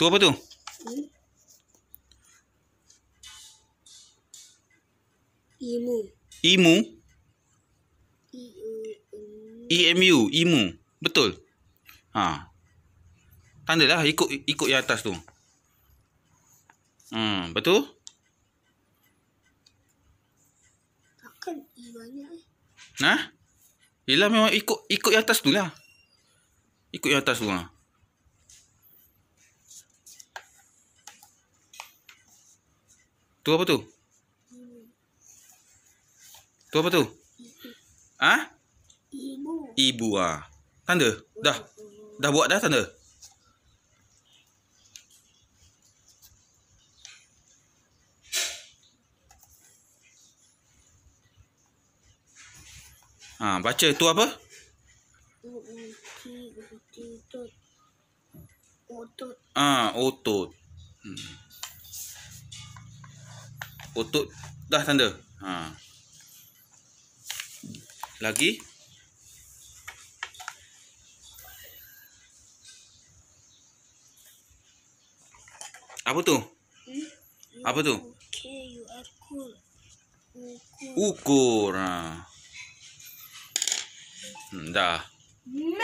Tu apa tu? Imu. Imu. EMU, IMU. Betul. Ha. lah ikut ikut yang atas tu. Hmm, betul? Takkan I banyak eh? Nah. Yalah memang ikut ikut yang atas tu lah. Ikut yang atas tu lah. Tu apa tu? Tu apa tu? Ha? Ibu. Ibu ah. Tanda. Dah. Dah buat dah tanda. Ha, baca tu apa? Otot. Ah, otot. Hmm potut dah tanda ha. lagi apa tu hmm? apa tu ukur ukur ha. Hmm, dah hmm?